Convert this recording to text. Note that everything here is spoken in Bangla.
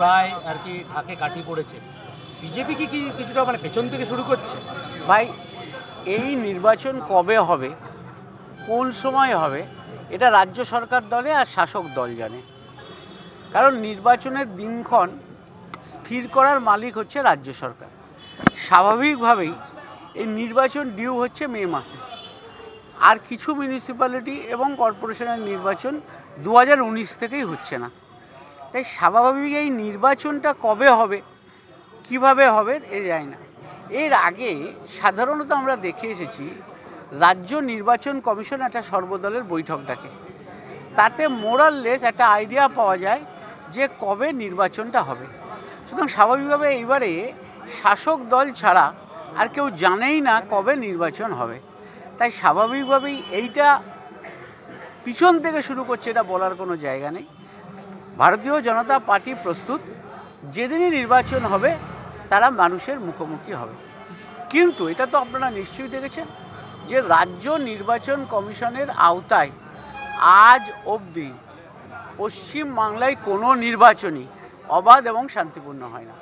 প্রায় আর কি ঢাকে পড়েছে বিজেপি কি কিছুটা মানে পেছন থেকে শুরু করছে ভাই এই নির্বাচন কবে হবে কোন সময় হবে এটা রাজ্য সরকার দলে আর শাসক দল জানে কারণ নির্বাচনের দিনক্ষণ স্থির করার মালিক হচ্ছে রাজ্য সরকার স্বাভাবিকভাবেই এই নির্বাচন ডিউ হচ্ছে মে মাসে আর কিছু মিউনিসিপ্যালিটি এবং কর্পোরেশনের নির্বাচন দু থেকেই হচ্ছে না তাই স্বাভাবিক এই নির্বাচনটা কবে হবে কিভাবে হবে এ যায় না এর আগে সাধারণত আমরা দেখে এসেছি রাজ্য নির্বাচন কমিশন একটা সর্বদলের বৈঠক ডাকে তাতে মোরাললেস একটা আইডিয়া পাওয়া যায় যে কবে নির্বাচনটা হবে সুতরাং স্বাভাবিকভাবে এইবারে শাসক দল ছাড়া আর কেউ জানেই না কবে নির্বাচন হবে তাই স্বাভাবিকভাবেই এইটা পিছন থেকে শুরু করছে এটা বলার কোনো জায়গা নেই ভারতীয় জনতা পার্টি প্রস্তুত যেদিনই নির্বাচন হবে তারা মানুষের মুখোমুখি হবে কিন্তু এটা তো আপনারা নিশ্চয়ই দেখেছেন যে রাজ্য নির্বাচন কমিশনের আওতায় আজ অবধি পশ্চিমবাংলায় কোনো নির্বাচনই অবাধ এবং শান্তিপূর্ণ হয় না